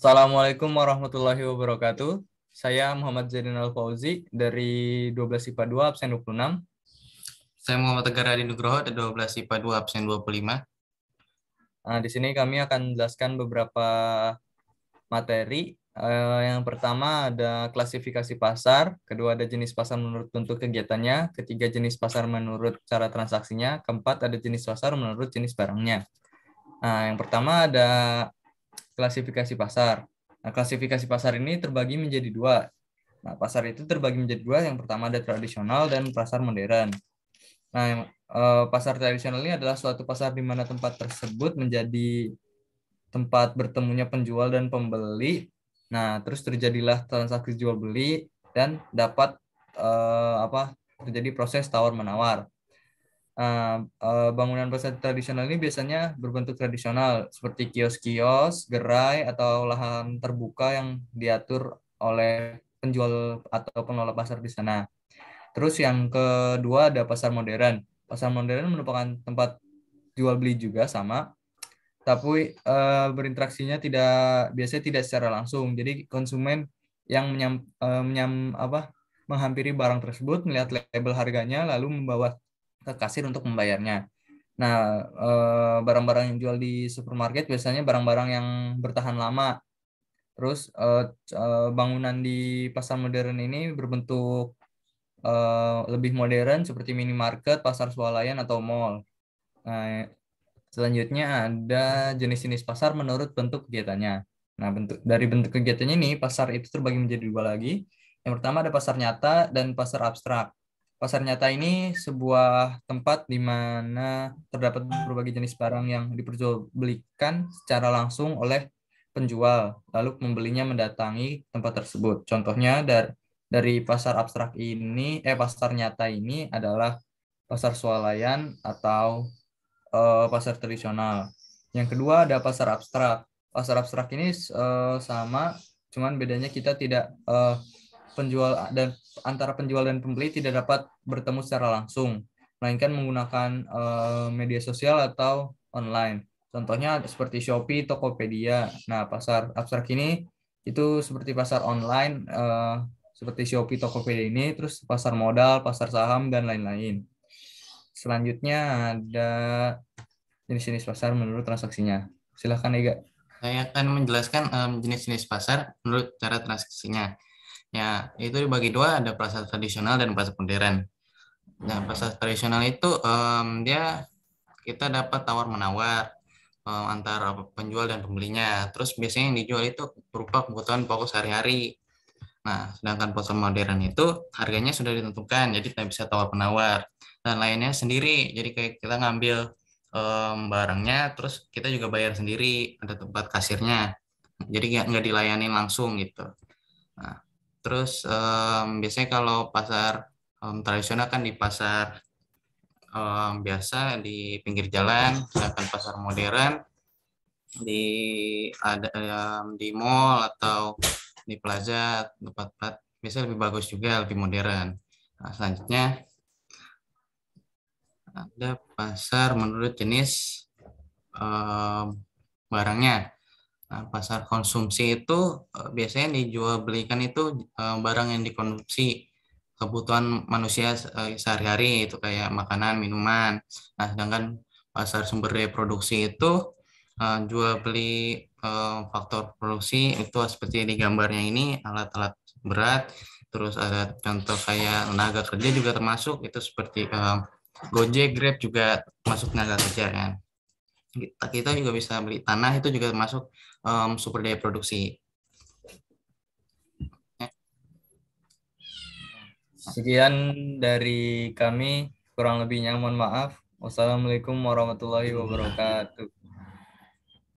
Assalamualaikum warahmatullahi wabarakatuh. Saya Muhammad Zainal Fauzi dari 12 IPA 2 absen 26. Saya Muhammad Tegar Adi Nugroho dari 12 IPA 2 absen 25. Nah, di sini kami akan jelaskan beberapa materi. Eh, yang pertama ada klasifikasi pasar, kedua ada jenis pasar menurut bentuk kegiatannya, ketiga jenis pasar menurut cara transaksinya, keempat ada jenis pasar menurut jenis barangnya. Nah, yang pertama ada klasifikasi pasar. Nah, klasifikasi pasar ini terbagi menjadi dua. Nah, pasar itu terbagi menjadi dua. Yang pertama ada tradisional dan pasar modern. Nah, eh, pasar tradisional ini adalah suatu pasar di mana tempat tersebut menjadi tempat bertemunya penjual dan pembeli. Nah, terus terjadilah transaksi jual beli dan dapat eh, apa? terjadi proses tawar menawar bangunan pasar tradisional ini biasanya berbentuk tradisional seperti kios-kios, gerai, atau lahan terbuka yang diatur oleh penjual atau pengelola pasar di sana. Terus yang kedua ada pasar modern. Pasar modern merupakan tempat jual beli juga sama, tapi e, berinteraksinya tidak biasanya tidak secara langsung. Jadi konsumen yang menyam, e, menyam apa menghampiri barang tersebut, melihat label harganya, lalu membawa ke kasir untuk membayarnya. Nah, eh, barang-barang yang jual di supermarket biasanya barang-barang yang bertahan lama. Terus eh, eh, bangunan di pasar modern ini berbentuk lebih modern seperti minimarket, pasar swalayan atau mall. Nah, selanjutnya ada jenis-jenis pasar menurut bentuk kegiatannya. Nah, bentuk dari bentuk kegiatannya ini pasar itu terbagi menjadi dua lagi. Yang pertama ada pasar nyata dan pasar abstrak. Pasar nyata ini sebuah tempat di mana terdapat berbagai jenis barang yang diperjualbelikan secara langsung oleh penjual, lalu membelinya mendatangi tempat tersebut. Contohnya dari dari pasar abstrak ini, eh pasar nyata ini adalah pasar swalayan atau eh, pasar tradisional. Yang kedua ada pasar abstrak. Pasar abstrak ini eh, sama, cuman bedanya kita tidak eh, penjual dan antara penjual dan pembeli tidak dapat bertemu secara langsung, melainkan menggunakan uh, media sosial atau online. Contohnya seperti Shopee, Tokopedia. Nah, pasar abstrak ini itu seperti pasar online uh, seperti Shopee, Tokopedia ini, terus pasar modal, pasar saham dan lain-lain. Selanjutnya ada jenis-jenis pasar menurut transaksinya. Silahkan Ega. Saya akan menjelaskan eh, jenis-jenis pasar menurut cara transaksinya. Ya, itu dibagi dua, ada pasar tradisional dan pasar modern. Nah, pasar tradisional itu um, dia kita dapat tawar menawar um, antara penjual dan pembelinya. Terus biasanya yang dijual itu berupa kebutuhan pokok sehari-hari. Nah, sedangkan pasar modern itu harganya sudah ditentukan, jadi kita bisa tawar menawar dan lainnya sendiri. Jadi kayak kita ngambil um, barangnya, terus kita juga bayar sendiri, ada tempat kasirnya. Jadi nggak nggak dilayani langsung gitu. Nah, Terus um, biasanya kalau pasar um, tradisional kan di pasar um, biasa di pinggir jalan, sedangkan pasar modern di ada um, di mall atau di plaza tempat-tempat biasanya lebih bagus juga, lebih modern. Nah, selanjutnya ada pasar menurut jenis um, barangnya. Nah, pasar konsumsi itu eh, biasanya dijual belikan itu eh, barang yang dikonsumsi kebutuhan manusia eh, sehari-hari itu kayak makanan, minuman. Nah, sedangkan pasar sumber daya produksi itu jual beli faktor produksi itu seperti di gambarnya ini alat-alat berat, terus ada contoh kayak tenaga kerja juga termasuk itu seperti Gojek, Grab juga masuk tenaga kerja kan kita, juga bisa beli tanah itu juga masuk um, super daya produksi ya. sekian dari kami kurang lebihnya mohon maaf wassalamualaikum warahmatullahi wabarakatuh